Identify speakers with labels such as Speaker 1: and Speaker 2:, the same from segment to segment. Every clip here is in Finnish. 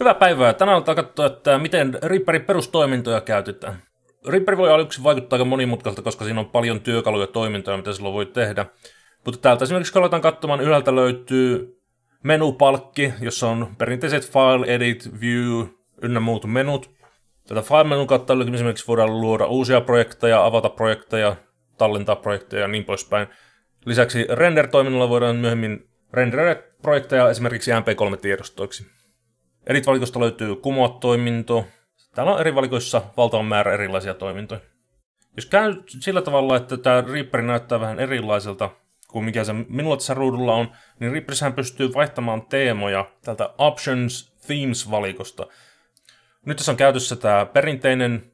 Speaker 1: Hyvää päivää. Tänään on katsoa, että miten Reaperin perustoimintoja käytetään. Reaper voi aluksi vaikuttaa aika monimutkaiselta, koska siinä on paljon työkaluja ja toimintoja, mitä silloin voi tehdä. Mutta täältä esimerkiksi kun aletaan katsomaan, ylhäältä löytyy menupalkki, jossa on perinteiset file, edit, view ynnä muut menut. Tätä file-menun kautta esimerkiksi voidaan luoda uusia projekteja, avata projekteja, tallentaa projekteja ja niin poispäin. Lisäksi render toiminnolla voidaan myöhemmin renderöidä projekteja esimerkiksi MP3-tiedostoiksi. Eri valikosta löytyy kumoa-toiminto. Täällä on eri valikoissa valtava määrä erilaisia toimintoja. Jos käy sillä tavalla, että tämä Reaper näyttää vähän erilaiselta kuin mikä se minulla tässä ruudulla on, niin Reaperissähän pystyy vaihtamaan teemoja tältä Options Themes-valikosta. Nyt tässä on käytössä tämä perinteinen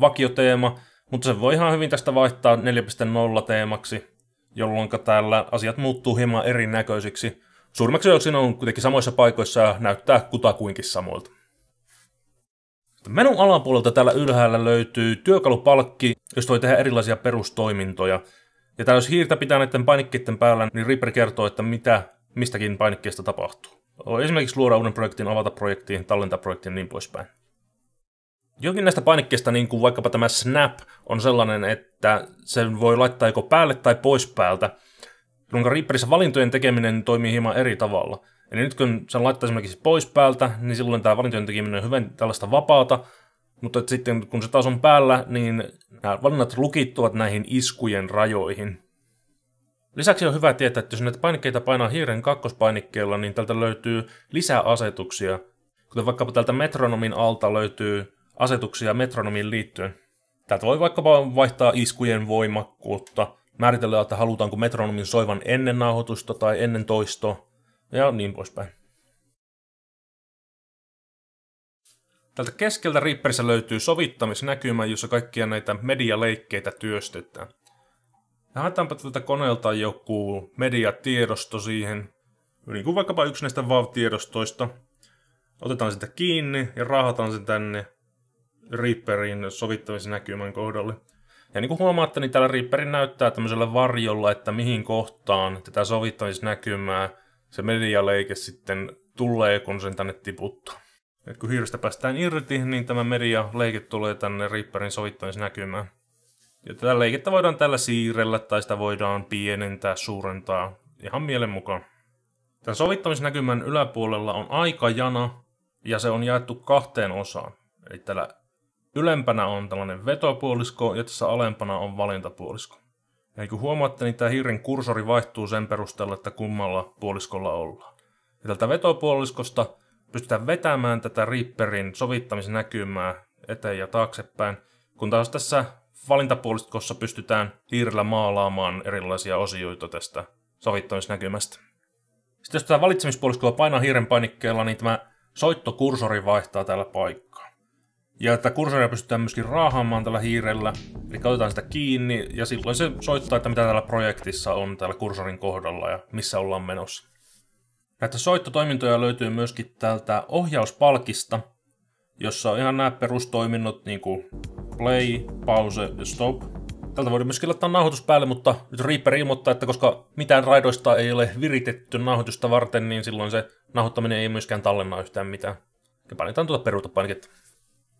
Speaker 1: vakioteema, mutta se voi ihan hyvin tästä vaihtaa 4.0-teemaksi, jolloin täällä asiat muuttuu hieman erinäköisiksi. Suurimmaksi osin on kuitenkin samoissa paikoissa ja näyttää kutakuinkin samoilta. Menun alapuolelta täällä ylhäällä löytyy työkalupalkki, josta voi tehdä erilaisia perustoimintoja. Ja täällä jos hiirtä pitää näiden painikkeiden päällä, niin Reaper kertoo, että mitä mistäkin painikkeesta tapahtuu. Esimerkiksi luoda uuden projektin, avata projektiin, tallentaa projektiin ja niin poispäin. Jokin näistä painikkeista, niin kuin vaikkapa tämä Snap, on sellainen, että sen voi laittaa joko päälle tai pois päältä jonka Reaperissa valintojen tekeminen toimii hieman eri tavalla. Eli nyt kun sen laittaa esimerkiksi pois päältä, niin silloin tämä valintojen tekeminen on hyvin tällaista vapaata, mutta sitten kun se taas on päällä, niin nämä valinnat lukittuvat näihin iskujen rajoihin. Lisäksi on hyvä tietää, että jos näitä painikkeita painaa hiiren kakkospainikkeella, niin tältä löytyy lisää asetuksia. Kuten vaikkapa tältä metronomin alta löytyy asetuksia metronomiin liittyen. Täältä voi vaikkapa vaihtaa iskujen voimakkuutta, määritellään, että halutaanko metronomin soivan ennen nauhoitusta tai ennen toistoa ja niin poispäin. Tältä keskeltä Reaperissä löytyy sovittamisnäkymä, jossa kaikkia näitä medialeikkeitä työstetään. Ja haetaanpa tältä koneelta joku mediatiedosto siihen, niin kuin vaikkapa yksi näistä VAV-tiedostoista. Otetaan sitä kiinni ja raahataan sen tänne Reaperin sovittamisnäkymän kohdalle. Ja niin kuin huomaatte, niin täällä Reaperi näyttää tämmöisellä varjolla, että mihin kohtaan tätä sovittamisnäkymää se medialeike sitten tulee, kun sen tänne tiputtaa. Et kun hiiristä päästään irti, niin tämä medialeike tulee tänne Reaperin sovittamisnäkymään. Ja tätä leikettä voidaan tällä siirrellä tai sitä voidaan pienentää, suurentaa ihan mielen mukaan. Tämän sovittamisnäkymän yläpuolella on aikajana ja se on jaettu kahteen osaan. Eli täällä ylempänä on tällainen vetopuolisko ja tässä alempana on valintapuolisko. Ja kun huomaatte, niin tämä hiiren kursori vaihtuu sen perusteella, että kummalla puoliskolla ollaan. Ja tältä vetopuoliskosta pystytään vetämään tätä Reaperin sovittamisnäkymää eteen ja taaksepäin, kun taas tässä valintapuoliskossa pystytään hiirillä maalaamaan erilaisia osioita tästä sovittamisnäkymästä. Sitten jos tämä valitsemispuoliskolla painaa hiiren painikkeella, niin tämä soittokursori vaihtaa täällä paikkaa. Ja että kursoria pystytään myöskin raahaamaan tällä hiirellä, eli otetaan sitä kiinni ja silloin se soittaa, että mitä täällä projektissa on täällä kursorin kohdalla ja missä ollaan menossa. Näitä soittotoimintoja löytyy myöskin täältä ohjauspalkista, jossa on ihan nämä perustoiminnot niin kuin play, pause ja stop. Tältä voidaan myöskin laittaa nauhoitus päälle, mutta nyt Reaper ilmoittaa, että koska mitään raidoista ei ole viritetty nauhoitusta varten, niin silloin se nauhoittaminen ei myöskään tallenna yhtään mitään. Ja painetaan tuota peruutapainiketta.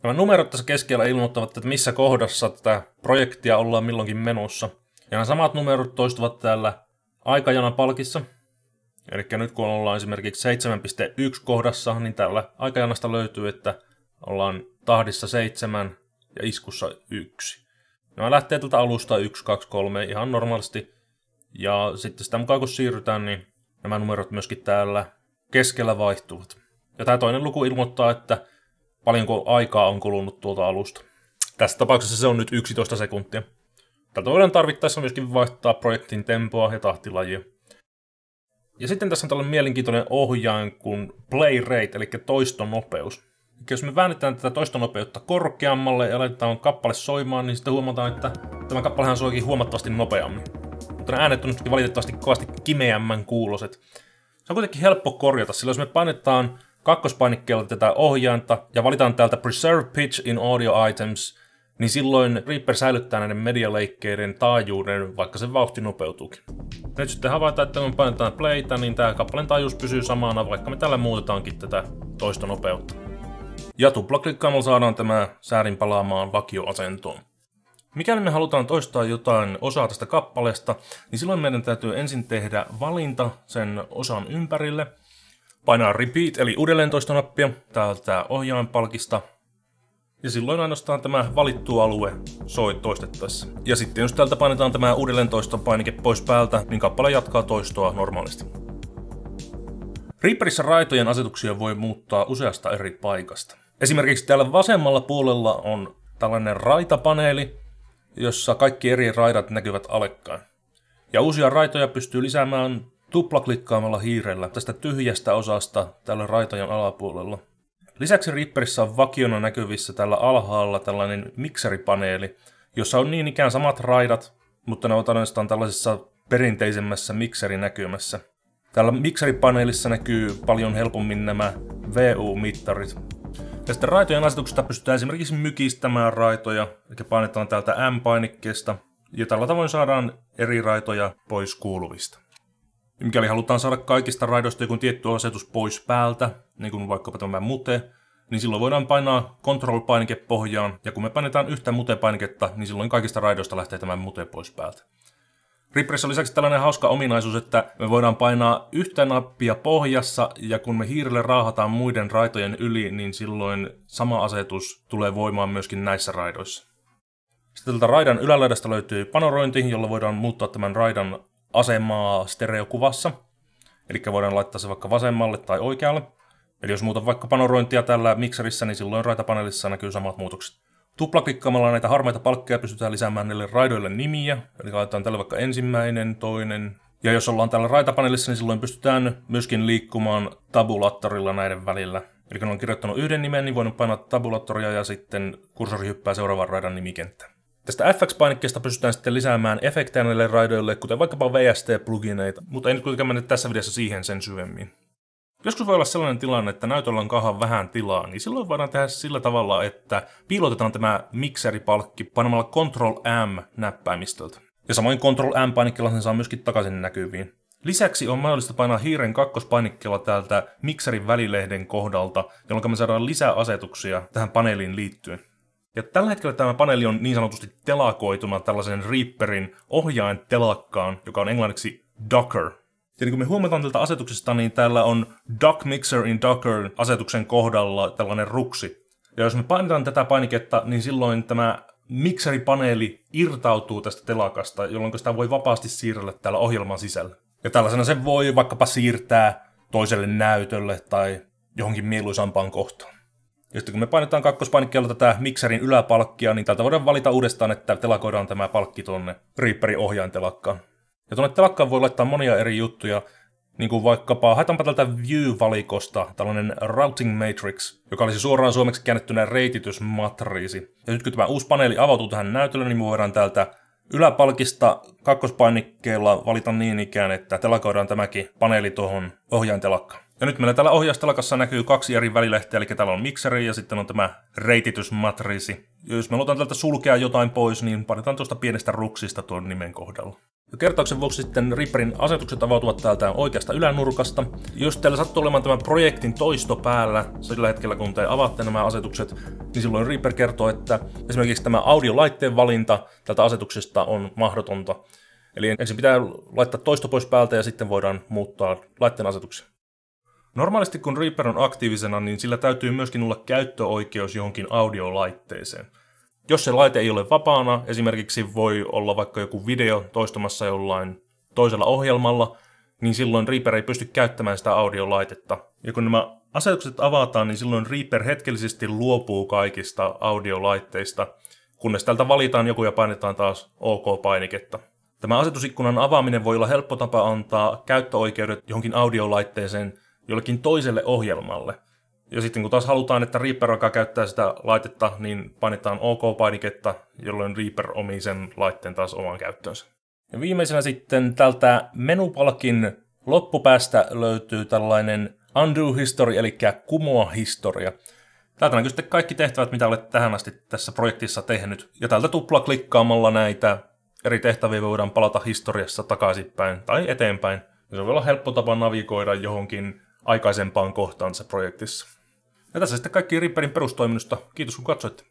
Speaker 1: Nämä numerot tässä keskellä ilmoittavat, että missä kohdassa tätä projektia ollaan milloinkin menossa. Ja nämä samat numerot toistuvat täällä aikajanan palkissa. Eli nyt kun ollaan esimerkiksi 7.1 kohdassa, niin täällä aikajanasta löytyy, että ollaan tahdissa 7 ja iskussa 1. Nämä lähtee tältä alusta 1, 2, 3 ihan normaalisti. Ja sitten sitä mukaan kun siirrytään, niin nämä numerot myöskin täällä keskellä vaihtuvat. Ja tämä toinen luku ilmoittaa, että paljonko aikaa on kulunut tuolta alusta. Tässä tapauksessa se on nyt 11 sekuntia. Tältä voidaan tarvittaessa myöskin vaihtaa projektin tempoa ja tahtilajia. Ja sitten tässä on tällainen mielenkiintoinen ohjain kuin play rate, eli toistonopeus. Eli jos me väännetään tätä toistonopeutta korkeammalle ja laitetaan kappale soimaan, niin sitten huomataan, että tämä kappalehan soikin huomattavasti nopeammin. Mutta nämä äänet on valitettavasti kovasti kimeämmän kuuloset. Se on kuitenkin helppo korjata, sillä jos me painetaan kakkospainikkeella tätä ohjainta ja valitaan täältä Preserve Pitch in Audio Items, niin silloin Reaper säilyttää näiden medialeikkeiden taajuuden, vaikka se vauhti nopeutuukin. Nyt sitten havaitaan, että kun painetaan playtä, niin tämä kappaleen taajuus pysyy samana, vaikka me tällä muutetaankin tätä toista nopeutta. Ja tuplaklikkaamalla saadaan tämä säärin palaamaan vakioasentoon. Mikäli me halutaan toistaa jotain osaa tästä kappaleesta, niin silloin meidän täytyy ensin tehdä valinta sen osan ympärille – painaa repeat eli toistonappia täältä ohjainpalkista. Ja silloin ainoastaan tämä valittu alue soi toistettaessa. Ja sitten jos täältä painetaan tämä toiston painike pois päältä, niin kappale jatkaa toistoa normaalisti. Reaperissa raitojen asetuksia voi muuttaa useasta eri paikasta. Esimerkiksi täällä vasemmalla puolella on tällainen raitapaneeli, jossa kaikki eri raidat näkyvät alekkaan. Ja uusia raitoja pystyy lisäämään tuplaklikkaamalla hiirellä tästä tyhjästä osasta tällä raitajan alapuolella. Lisäksi ripperissä on vakiona näkyvissä tällä alhaalla tällainen mikseripaneeli, jossa on niin ikään samat raidat, mutta ne ovat tällaisessa perinteisemmässä mikserinäkymässä. Täällä mikseripaneelissa näkyy paljon helpommin nämä VU-mittarit. Tästä raitojen asetuksesta pystytään esimerkiksi mykistämään raitoja, eli painetaan täältä M-painikkeesta, ja tällä tavoin saadaan eri raitoja pois kuuluvista. Niin mikäli halutaan saada kaikista raidoista joku tietty asetus pois päältä, niin kuin vaikkapa tämä mute, niin silloin voidaan painaa Control-painike pohjaan, ja kun me painetaan yhtä mute-painiketta, niin silloin kaikista raidoista lähtee tämä mute pois päältä. Rippressä on lisäksi tällainen hauska ominaisuus, että me voidaan painaa yhtä nappia pohjassa, ja kun me hiirelle raahataan muiden raitojen yli, niin silloin sama asetus tulee voimaan myöskin näissä raidoissa. Sitten tältä raidan ylälaidasta löytyy panorointi, jolla voidaan muuttaa tämän raidan asemaa stereokuvassa. Eli voidaan laittaa se vaikka vasemmalle tai oikealle. Eli jos muuta vaikka panorointia tällä mikserissä, niin silloin raitapaneelissa näkyy samat muutokset. Tuplaklikkaamalla näitä harmaita palkkeja pystytään lisäämään näille raidoille nimiä, eli laitetaan tälle vaikka ensimmäinen, toinen. Ja jos ollaan täällä raitapaneelissa, niin silloin pystytään myöskin liikkumaan tabulattorilla näiden välillä. Eli kun on kirjoittanut yhden nimen, niin voin painaa tabulattoria ja sitten kursori hyppää seuraavan raidan nimikenttään. Tästä FX-painikkeesta pystytään sitten lisäämään efektejä näille raidoille, kuten vaikkapa VST-plugineita, mutta ei nyt kuitenkaan mennä tässä videossa siihen sen syvemmin. Joskus voi olla sellainen tilanne, että näytöllä on kahan vähän tilaa, niin silloin voidaan tehdä sillä tavalla, että piilotetaan tämä mikseripalkki painamalla Ctrl-M-näppäimistöltä. Ja samoin Ctrl-M-painikkeella sen saa myöskin takaisin näkyviin. Lisäksi on mahdollista painaa hiiren kakkospainikkeella täältä mikserin välilehden kohdalta, jolloin me saadaan lisää asetuksia tähän paneeliin liittyen. Ja tällä hetkellä tämä paneeli on niin sanotusti telakoituna tällaisen Reaperin ohjain telakkaan, joka on englanniksi Docker. Ja niin kuin me huomataan tältä asetuksesta, niin täällä on Dock Mixer in Docker asetuksen kohdalla tällainen ruksi. Ja jos me painetaan tätä painiketta, niin silloin tämä mikseripaneeli irtautuu tästä telakasta, jolloin sitä voi vapaasti siirrellä täällä ohjelman sisällä. Ja tällaisena se voi vaikkapa siirtää toiselle näytölle tai johonkin mieluisampaan kohtaan. Ja sitten kun me painetaan kakkospainikkeella tätä mikserin yläpalkkia, niin täältä voidaan valita uudestaan, että telakoidaan tämä palkki tuonne Reaperin ohjaan telakkaan. Ja tuonne telakkaan voi laittaa monia eri juttuja, niin kuin vaikkapa, haetaanpa tältä View-valikosta tällainen Routing Matrix, joka olisi suoraan suomeksi käännettynä reititysmatriisi. Ja nyt kun tämä uusi paneeli avautuu tähän näytölle, niin me voidaan täältä yläpalkista kakkospainikkeella valita niin ikään, että telakoidaan tämäkin paneeli tuohon ohjaintelakkaan. Ja nyt meillä täällä ohjaustalkassa näkyy kaksi eri välilehteä, eli täällä on mikseri ja sitten on tämä reititysmatriisi. Ja jos me halutaan tältä sulkea jotain pois, niin painetaan tuosta pienestä ruksista tuon nimen kohdalla. Ja kertauksen vuoksi sitten Ripperin asetukset avautuvat täältä oikeasta ylänurkasta. Jos teillä sattuu olemaan tämän projektin toisto päällä sillä hetkellä, kun te avaatte nämä asetukset, niin silloin Ripper kertoo, että esimerkiksi tämä audiolaitteen valinta tältä asetuksesta on mahdotonta. Eli ensin pitää laittaa toisto pois päältä ja sitten voidaan muuttaa laitteen asetuksia. Normaalisti kun Reaper on aktiivisena, niin sillä täytyy myöskin olla käyttöoikeus johonkin audiolaitteeseen. Jos se laite ei ole vapaana, esimerkiksi voi olla vaikka joku video toistumassa jollain toisella ohjelmalla, niin silloin Reaper ei pysty käyttämään sitä audiolaitetta. Ja kun nämä asetukset avataan, niin silloin Reaper hetkellisesti luopuu kaikista audiolaitteista, kunnes tältä valitaan joku ja painetaan taas OK-painiketta. OK Tämä asetusikkunan avaaminen voi olla helppo tapa antaa käyttöoikeudet johonkin audiolaitteeseen, jollekin toiselle ohjelmalle. Ja sitten kun taas halutaan, että Reaper alkaa käyttää sitä laitetta, niin painetaan OK-painiketta, jolloin Reaper omii sen laitteen taas omaan käyttöönsä. Ja viimeisenä sitten tältä menupalkin loppupäästä löytyy tällainen Undo History, eli kumoa historia. Täältä näkyy sitten kaikki tehtävät, mitä olet tähän asti tässä projektissa tehnyt. Ja täältä tupla klikkaamalla näitä eri tehtäviä voidaan palata historiassa takaisinpäin tai eteenpäin. se voi olla helppo tapa navigoida johonkin aikaisempaan kohtaansa projektissa. Ja tässä sitten kaikki Ripperin perustoiminnosta. Kiitos kun katsoitte.